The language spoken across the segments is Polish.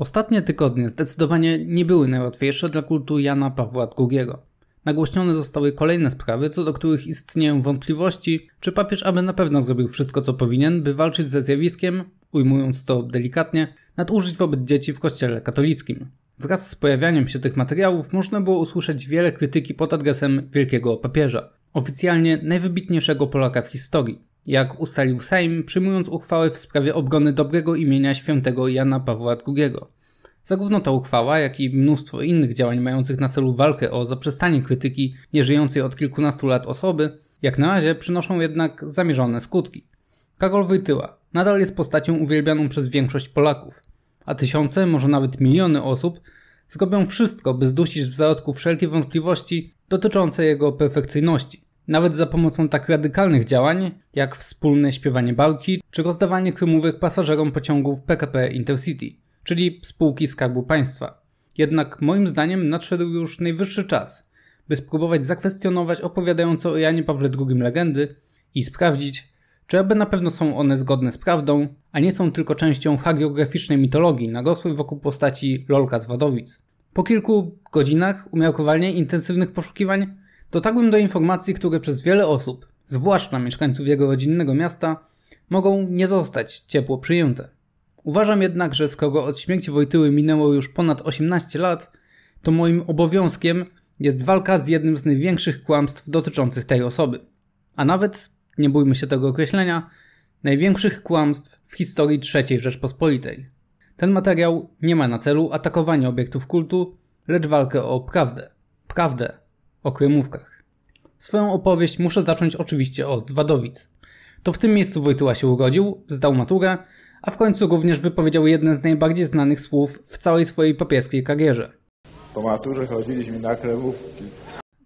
Ostatnie tygodnie zdecydowanie nie były najłatwiejsze dla kultu Jana Pawła II. Nagłośnione zostały kolejne sprawy, co do których istnieją wątpliwości, czy papież aby na pewno zrobił wszystko, co powinien, by walczyć ze zjawiskiem, ujmując to delikatnie, nadużyć wobec dzieci w kościele katolickim. Wraz z pojawianiem się tych materiałów można było usłyszeć wiele krytyki pod adresem wielkiego papieża, oficjalnie najwybitniejszego Polaka w historii jak ustalił Sejm, przyjmując uchwałę w sprawie obrony dobrego imienia świętego Jana Pawła II. Zarówno ta uchwała, jak i mnóstwo innych działań mających na celu walkę o zaprzestanie krytyki nieżyjącej od kilkunastu lat osoby, jak na razie przynoszą jednak zamierzone skutki. Karol Wojtyła nadal jest postacią uwielbianą przez większość Polaków, a tysiące, może nawet miliony osób zrobią wszystko, by zdusić w zarodku wszelkie wątpliwości dotyczące jego perfekcyjności. Nawet za pomocą tak radykalnych działań, jak wspólne śpiewanie bałki czy rozdawanie krymówek pasażerom pociągów PKP Intercity, czyli spółki Skarbu Państwa. Jednak moim zdaniem nadszedł już najwyższy czas, by spróbować zakwestionować opowiadające o Janie Pawle II legendy i sprawdzić, czy aby na pewno są one zgodne z prawdą, a nie są tylko częścią hagiograficznej mitologii nagosłej wokół postaci Lolka z Wadowic. Po kilku godzinach umiarkowanie intensywnych poszukiwań Dotarłem do informacji, które przez wiele osób, zwłaszcza mieszkańców jego rodzinnego miasta, mogą nie zostać ciepło przyjęte. Uważam jednak, że skoro od śmierci Wojtyły minęło już ponad 18 lat, to moim obowiązkiem jest walka z jednym z największych kłamstw dotyczących tej osoby. A nawet, nie bójmy się tego określenia, największych kłamstw w historii III Rzeczpospolitej. Ten materiał nie ma na celu atakowania obiektów kultu, lecz walkę o prawdę. Prawdę, o kremówkach. Swoją opowieść muszę zacząć oczywiście od Wadowic. To w tym miejscu Wojtyła się urodził, zdał maturę, a w końcu również wypowiedział jedne z najbardziej znanych słów w całej swojej papieskiej karierze. Po maturze chodziliśmy na kremówki.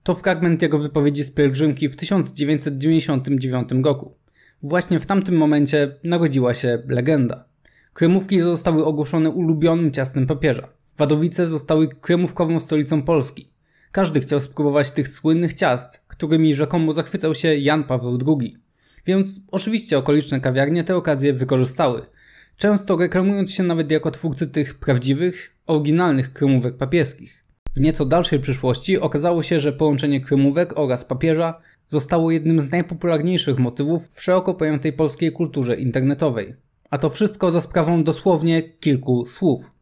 To fragment jego wypowiedzi z pielgrzymki w 1999 roku. Właśnie w tamtym momencie narodziła się legenda. Kremówki zostały ogłoszone ulubionym ciastem papieża. Wadowice zostały kremówkową stolicą Polski. Każdy chciał spróbować tych słynnych ciast, którymi rzekomo zachwycał się Jan Paweł II. Więc oczywiście okoliczne kawiarnie te okazje wykorzystały, często reklamując się nawet jako twórcy tych prawdziwych, oryginalnych kremówek papieskich. W nieco dalszej przyszłości okazało się, że połączenie kremówek oraz papieża zostało jednym z najpopularniejszych motywów w szeroko pojętej polskiej kulturze internetowej. A to wszystko za sprawą dosłownie kilku słów.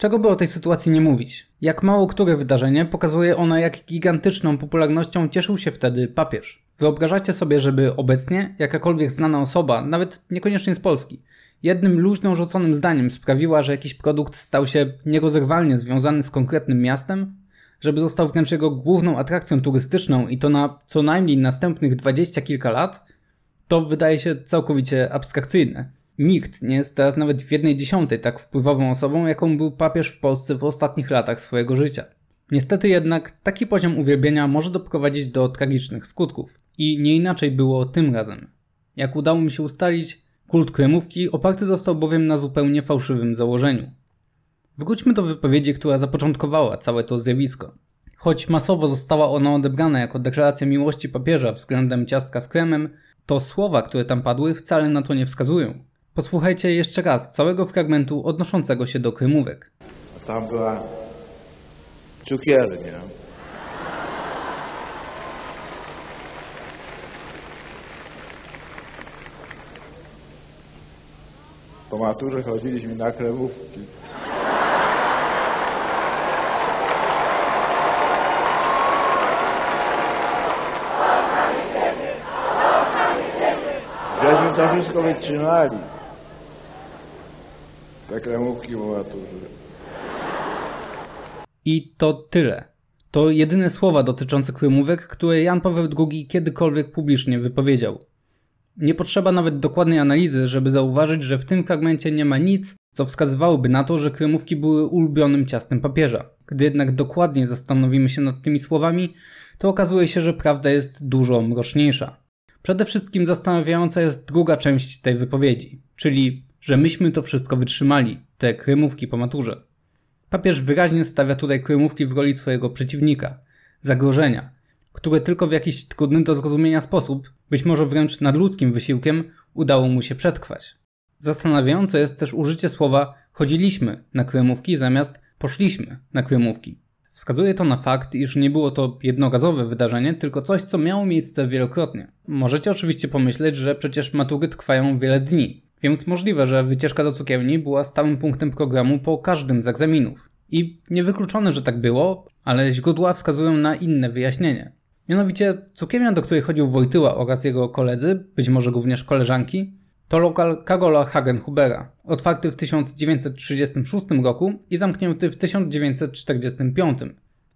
Czego by o tej sytuacji nie mówić? Jak mało które wydarzenie, pokazuje ona, jak gigantyczną popularnością cieszył się wtedy papież. Wyobrażacie sobie, żeby obecnie jakakolwiek znana osoba, nawet niekoniecznie z Polski, jednym luźno rzuconym zdaniem sprawiła, że jakiś produkt stał się niegozerwalnie związany z konkretnym miastem? Żeby został wręcz jego główną atrakcją turystyczną i to na co najmniej następnych dwadzieścia kilka lat? To wydaje się całkowicie abstrakcyjne. Nikt nie jest teraz nawet w jednej dziesiątej tak wpływową osobą, jaką był papież w Polsce w ostatnich latach swojego życia. Niestety jednak taki poziom uwielbienia może doprowadzić do tragicznych skutków. I nie inaczej było tym razem. Jak udało mi się ustalić, kult kremówki oparty został bowiem na zupełnie fałszywym założeniu. Wróćmy do wypowiedzi, która zapoczątkowała całe to zjawisko. Choć masowo została ona odebrana jako deklaracja miłości papieża względem ciastka z kremem, to słowa, które tam padły, wcale na to nie wskazują. Posłuchajcie jeszcze raz całego fragmentu odnoszącego się do krymówek. Tam była cukiernia. Po maturze chodziliśmy na krewówki. Żeśmy to wszystko wytrzymali. I to tyle. To jedyne słowa dotyczące kłymówek, które Jan Paweł II kiedykolwiek publicznie wypowiedział. Nie potrzeba nawet dokładnej analizy, żeby zauważyć, że w tym fragmencie nie ma nic, co wskazywałoby na to, że kłymówki były ulubionym ciastem papieża. Gdy jednak dokładnie zastanowimy się nad tymi słowami, to okazuje się, że prawda jest dużo mroczniejsza. Przede wszystkim zastanawiająca jest druga część tej wypowiedzi, czyli że myśmy to wszystko wytrzymali, te krymówki po maturze. Papież wyraźnie stawia tutaj krymówki w roli swojego przeciwnika, zagrożenia, które tylko w jakiś trudny do zrozumienia sposób, być może wręcz nadludzkim wysiłkiem, udało mu się przetrwać. Zastanawiające jest też użycie słowa chodziliśmy na kremówki zamiast poszliśmy na kremówki. Wskazuje to na fakt, iż nie było to jednogazowe wydarzenie, tylko coś, co miało miejsce wielokrotnie. Możecie oczywiście pomyśleć, że przecież matury trwają wiele dni, więc możliwe, że wycieczka do cukierni była stałym punktem programu po każdym z egzaminów. I niewykluczone, że tak było, ale źródła wskazują na inne wyjaśnienie. Mianowicie cukiernia, do której chodził Wojtyła oraz jego koledzy, być może również koleżanki, to lokal Kagola Hagenhubera, otwarty w 1936 roku i zamknięty w 1945.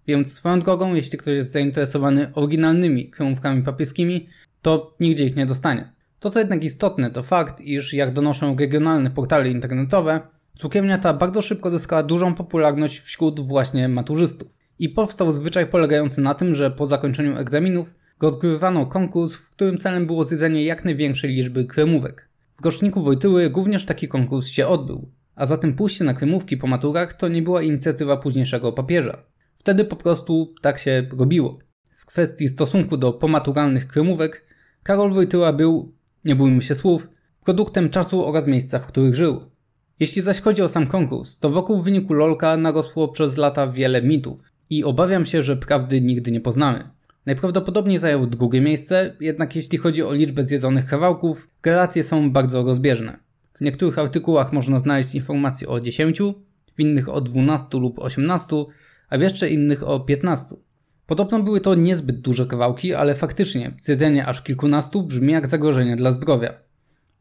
Więc swoją drogą, jeśli ktoś jest zainteresowany oryginalnymi kremówkami papieskimi, to nigdzie ich nie dostanie. To co jednak istotne to fakt, iż jak donoszą regionalne portale internetowe, cukiernia ta bardzo szybko zyskała dużą popularność wśród właśnie maturzystów. I powstał zwyczaj polegający na tym, że po zakończeniu egzaminów rozgrywano konkurs, w którym celem było zjedzenie jak największej liczby kremówek. W roczniku Wojtyły również taki konkurs się odbył, a zatem pójście na kremówki po maturach to nie była inicjatywa późniejszego papieża. Wtedy po prostu tak się robiło. W kwestii stosunku do pomaturalnych kremówek Karol Wojtyła był nie bójmy się słów, produktem czasu oraz miejsca, w których żył. Jeśli zaś chodzi o sam konkurs, to wokół wyniku LOLka narosło przez lata wiele mitów i obawiam się, że prawdy nigdy nie poznamy. Najprawdopodobniej zajął drugie miejsce, jednak jeśli chodzi o liczbę zjedzonych kawałków, relacje są bardzo rozbieżne. W niektórych artykułach można znaleźć informacje o 10, w innych o 12 lub 18, a w jeszcze innych o 15. Podobno były to niezbyt duże kawałki, ale faktycznie zjedzenie aż kilkunastu brzmi jak zagrożenie dla zdrowia.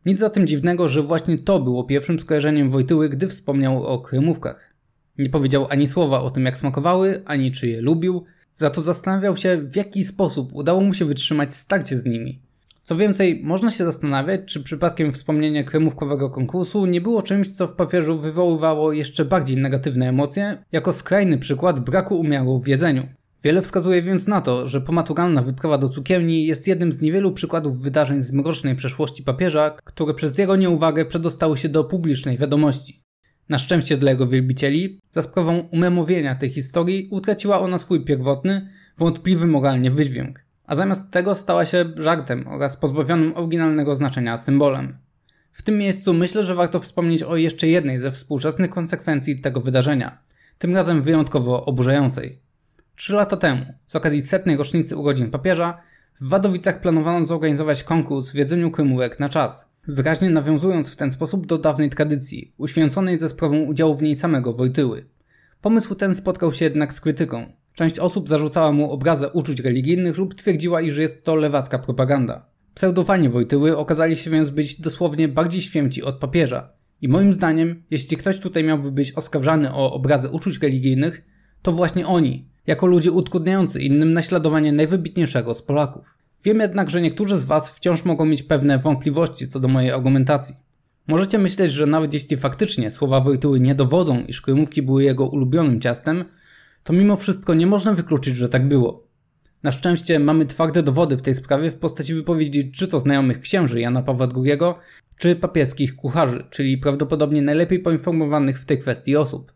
Nic za tym dziwnego, że właśnie to było pierwszym skojarzeniem Wojtyły, gdy wspomniał o kremówkach. Nie powiedział ani słowa o tym, jak smakowały, ani czy je lubił, za to zastanawiał się, w jaki sposób udało mu się wytrzymać starcie z nimi. Co więcej, można się zastanawiać, czy przypadkiem wspomnienie kremówkowego konkursu nie było czymś, co w papieżu wywoływało jeszcze bardziej negatywne emocje, jako skrajny przykład braku umiaru w jedzeniu. Wiele wskazuje więc na to, że pomaturalna wyprawa do cukierni jest jednym z niewielu przykładów wydarzeń z mrocznej przeszłości papieża, które przez jego nieuwagę przedostały się do publicznej wiadomości. Na szczęście dla jego wielbicieli, za sprawą umemowienia tej historii utraciła ona swój pierwotny, wątpliwy moralnie wydźwięk, a zamiast tego stała się żartem oraz pozbawionym oryginalnego znaczenia symbolem. W tym miejscu myślę, że warto wspomnieć o jeszcze jednej ze współczesnych konsekwencji tego wydarzenia, tym razem wyjątkowo oburzającej – Trzy lata temu, z okazji setnej rocznicy urodzin papieża, w Wadowicach planowano zorganizować konkurs w jedzeniu kremówek na czas, wyraźnie nawiązując w ten sposób do dawnej tradycji, uświęconej ze sprawą udziału w niej samego Wojtyły. Pomysł ten spotkał się jednak z krytyką. Część osób zarzucała mu obrazę uczuć religijnych lub twierdziła, iż jest to lewacka propaganda. Pseudofani Wojtyły okazali się więc być dosłownie bardziej święci od papieża. I moim zdaniem, jeśli ktoś tutaj miałby być oskarżany o obrazy uczuć religijnych, to właśnie oni, jako ludzie utrudniający innym naśladowanie najwybitniejszego z Polaków. Wiem jednak, że niektórzy z Was wciąż mogą mieć pewne wątpliwości co do mojej argumentacji. Możecie myśleć, że nawet jeśli faktycznie słowa Wojtyły nie dowodzą, iż kremówki były jego ulubionym ciastem, to mimo wszystko nie można wykluczyć, że tak było. Na szczęście mamy twarde dowody w tej sprawie w postaci wypowiedzi czy to znajomych księży Jana Pawła II, czy papieskich kucharzy, czyli prawdopodobnie najlepiej poinformowanych w tej kwestii osób.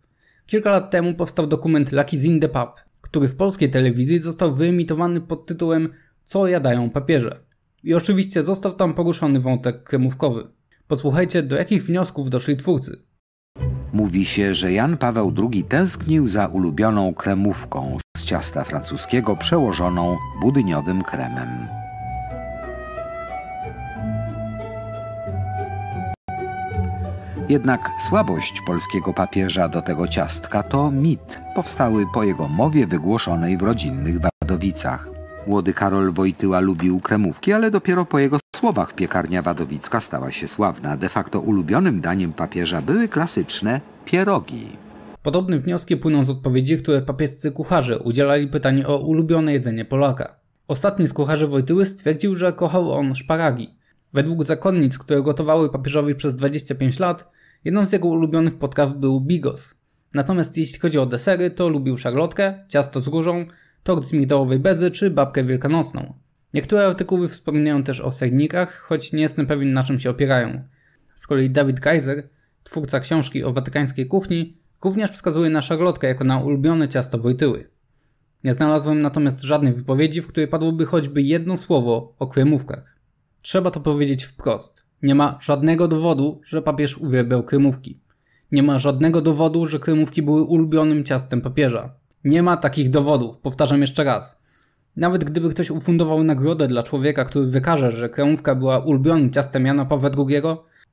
Kilka lat temu powstał dokument Lucky's in the Pub, który w polskiej telewizji został wyemitowany pod tytułem Co jadają papieże. I oczywiście został tam poruszony wątek kremówkowy. Posłuchajcie, do jakich wniosków doszli twórcy. Mówi się, że Jan Paweł II tęsknił za ulubioną kremówką z ciasta francuskiego przełożoną budyniowym kremem. Jednak słabość polskiego papieża do tego ciastka to mit, powstały po jego mowie wygłoszonej w rodzinnych Wadowicach. Młody Karol Wojtyła lubił kremówki, ale dopiero po jego słowach piekarnia wadowicka stała się sławna. De facto ulubionym daniem papieża były klasyczne pierogi. Podobne wnioski płyną z odpowiedzi, które papiescy kucharze udzielali pytanie o ulubione jedzenie Polaka. Ostatni z kucharzy Wojtyły stwierdził, że kochał on szparagi. Według zakonnic, które gotowały papieżowi przez 25 lat, Jedną z jego ulubionych potraw był bigos. Natomiast jeśli chodzi o desery, to lubił szarlotkę, ciasto z różą, tort z migdałowej bezy czy babkę wielkanocną. Niektóre artykuły wspominają też o sernikach, choć nie jestem pewien na czym się opierają. Z kolei David Kaiser, twórca książki o watykańskiej kuchni, również wskazuje na szarlotkę jako na ulubione ciasto Wojtyły. Nie znalazłem natomiast żadnej wypowiedzi, w której padłoby choćby jedno słowo o kremówkach. Trzeba to powiedzieć wprost. Nie ma żadnego dowodu, że papież uwielbiał kremówki. Nie ma żadnego dowodu, że kremówki były ulubionym ciastem papieża. Nie ma takich dowodów, powtarzam jeszcze raz. Nawet gdyby ktoś ufundował nagrodę dla człowieka, który wykaże, że kremówka była ulubionym ciastem Jana Pawła II,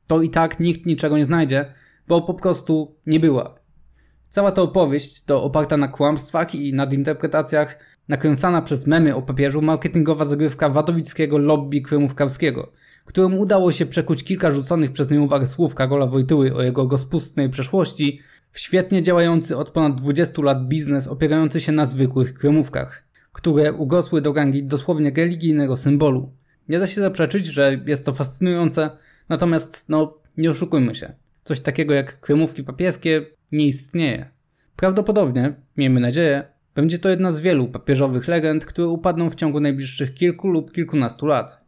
to i tak nikt niczego nie znajdzie, bo po prostu nie była. Cała ta opowieść to oparta na kłamstwach i nadinterpretacjach nakręcana przez memy o papieżu marketingowa zagrywka wadowickiego lobby kremówkarskiego, któremu udało się przekuć kilka rzuconych przez nieuwag słów Karola Wojtyły o jego gospustnej przeszłości w świetnie działający od ponad 20 lat biznes opierający się na zwykłych kremówkach, które ugosły do gangi dosłownie religijnego symbolu. Nie da się zaprzeczyć, że jest to fascynujące, natomiast no, nie oszukujmy się. Coś takiego jak kremówki papieskie nie istnieje. Prawdopodobnie, miejmy nadzieję, będzie to jedna z wielu papieżowych legend, które upadną w ciągu najbliższych kilku lub kilkunastu lat.